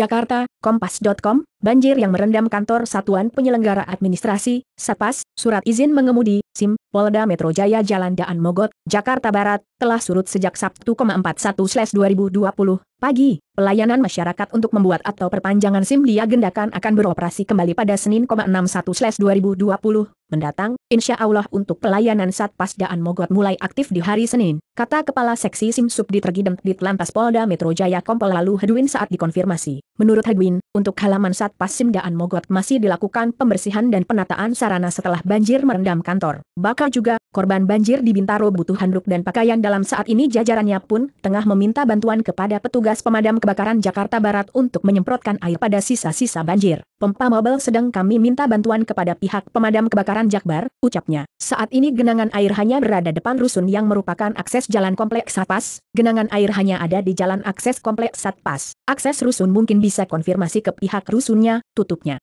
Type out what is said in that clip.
Jakarta, Kompas.com, banjir yang merendam kantor Satuan Penyelenggara Administrasi, SAPAS, surat izin mengemudi, SIM, Polda Metro Jaya Jalan Daan Mogot, Jakarta Barat, telah surut sejak Sabtu 41-2020, pagi. Pelayanan masyarakat untuk membuat atau perpanjangan SIM diagendakan akan beroperasi kembali pada Senin 61-2020, mendatang, insya Allah untuk pelayanan Satpas Daan Mogot mulai aktif di hari Senin kata Kepala Seksi Sim di Regidem di Lantas Polda Metro Jaya Kompol lalu Hedwin saat dikonfirmasi. Menurut Hedwin, untuk halaman Satpas Simdaan Mogot masih dilakukan pembersihan dan penataan sarana setelah banjir merendam kantor. Bahkan juga, korban banjir di Bintaro butuh handuk dan pakaian dalam saat ini jajarannya pun tengah meminta bantuan kepada petugas pemadam kebakaran Jakarta Barat untuk menyemprotkan air pada sisa-sisa banjir. Pompa mobil sedang kami minta bantuan kepada pihak pemadam kebakaran Jakbar, ucapnya. Saat ini genangan air hanya berada depan rusun yang merupakan akses jalan kompleks Satpas, genangan air hanya ada di jalan akses kompleks Satpas. Akses rusun mungkin bisa konfirmasi ke pihak rusunnya, tutupnya.